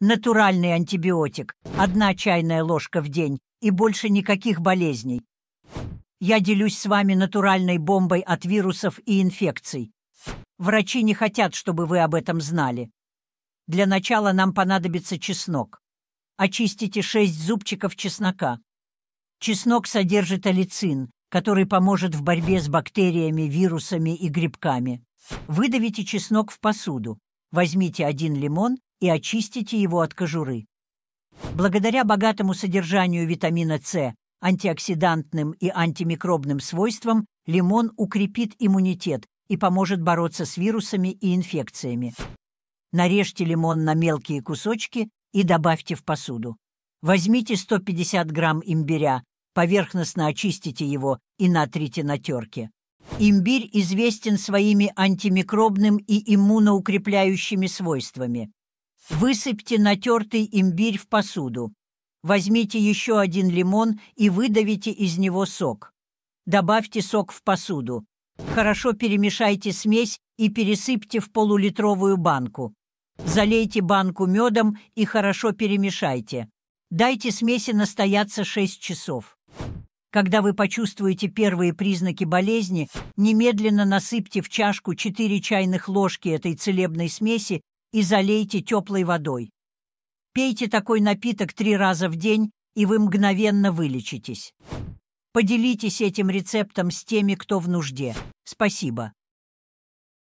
Натуральный антибиотик, одна чайная ложка в день и больше никаких болезней. Я делюсь с вами натуральной бомбой от вирусов и инфекций. Врачи не хотят, чтобы вы об этом знали. Для начала нам понадобится чеснок. Очистите 6 зубчиков чеснока. Чеснок содержит алицин, который поможет в борьбе с бактериями, вирусами и грибками. Выдавите чеснок в посуду. Возьмите один лимон и очистите его от кожуры. Благодаря богатому содержанию витамина С, антиоксидантным и антимикробным свойствам, лимон укрепит иммунитет и поможет бороться с вирусами и инфекциями. Нарежьте лимон на мелкие кусочки и добавьте в посуду. Возьмите 150 грамм имбиря, поверхностно очистите его и натрите на терке. Имбирь известен своими антимикробным и иммуноукрепляющими свойствами. Высыпьте натертый имбирь в посуду. Возьмите еще один лимон и выдавите из него сок. Добавьте сок в посуду. Хорошо перемешайте смесь и пересыпьте в полулитровую банку. Залейте банку медом и хорошо перемешайте. Дайте смеси настояться 6 часов. Когда вы почувствуете первые признаки болезни, немедленно насыпьте в чашку 4 чайных ложки этой целебной смеси и залейте теплой водой. Пейте такой напиток три раза в день, и вы мгновенно вылечитесь. Поделитесь этим рецептом с теми, кто в нужде. Спасибо.